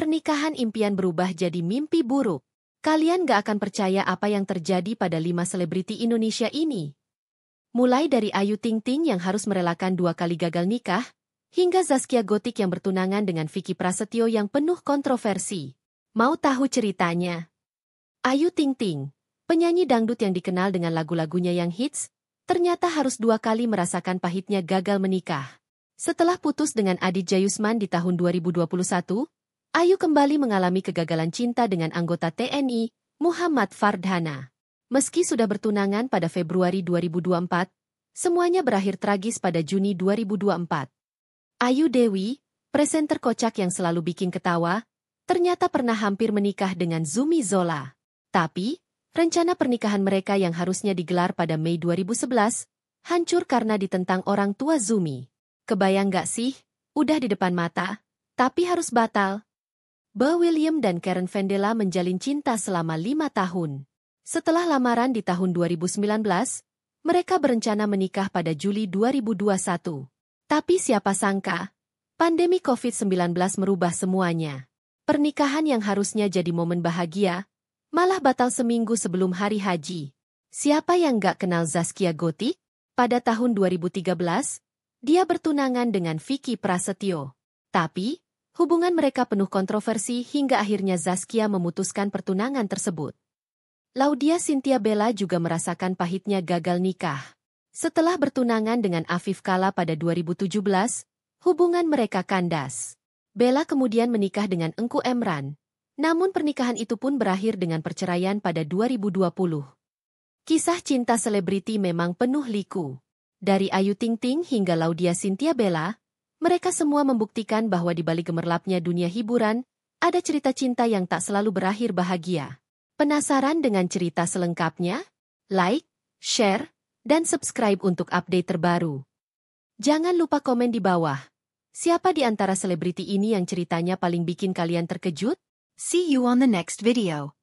Pernikahan impian berubah jadi mimpi buruk. Kalian gak akan percaya apa yang terjadi pada lima selebriti Indonesia ini. Mulai dari Ayu Ting Ting yang harus merelakan dua kali gagal nikah, hingga Zaskia Gotik yang bertunangan dengan Vicky Prasetyo yang penuh kontroversi. Mau tahu ceritanya? Ayu Ting Ting, penyanyi dangdut yang dikenal dengan lagu-lagunya yang hits, ternyata harus dua kali merasakan pahitnya gagal menikah. Setelah putus dengan Adi Jayusman di tahun 2021, Ayu kembali mengalami kegagalan cinta dengan anggota TNI, Muhammad Fardhana. Meski sudah bertunangan pada Februari 2024, semuanya berakhir tragis pada Juni 2024. Ayu Dewi, presenter kocak yang selalu bikin ketawa, ternyata pernah hampir menikah dengan Zumi Zola. Tapi, rencana pernikahan mereka yang harusnya digelar pada Mei 2011, hancur karena ditentang orang tua Zumi. Kebayang gak sih? Udah di depan mata, tapi harus batal. Ba William dan Karen Vendela menjalin cinta selama lima tahun. Setelah lamaran di tahun 2019, mereka berencana menikah pada Juli 2021. Tapi siapa sangka, pandemi COVID-19 merubah semuanya. Pernikahan yang harusnya jadi momen bahagia, malah batal seminggu sebelum hari haji. Siapa yang gak kenal Zaskia Gotik? Pada tahun 2013, dia bertunangan dengan Vicky Prasetyo. Tapi, Hubungan mereka penuh kontroversi hingga akhirnya Zaskia memutuskan pertunangan tersebut. Laudia Cynthia Bella juga merasakan pahitnya gagal nikah. Setelah bertunangan dengan Afif Kala pada 2017, hubungan mereka kandas. Bella kemudian menikah dengan Engku Emran. Namun pernikahan itu pun berakhir dengan perceraian pada 2020. Kisah cinta selebriti memang penuh liku. Dari Ayu Ting Ting hingga Laudia Cynthia Bella, mereka semua membuktikan bahwa di balik gemerlapnya dunia hiburan, ada cerita cinta yang tak selalu berakhir bahagia. Penasaran dengan cerita selengkapnya? Like, share, dan subscribe untuk update terbaru. Jangan lupa komen di bawah. Siapa di antara selebriti ini yang ceritanya paling bikin kalian terkejut? See you on the next video.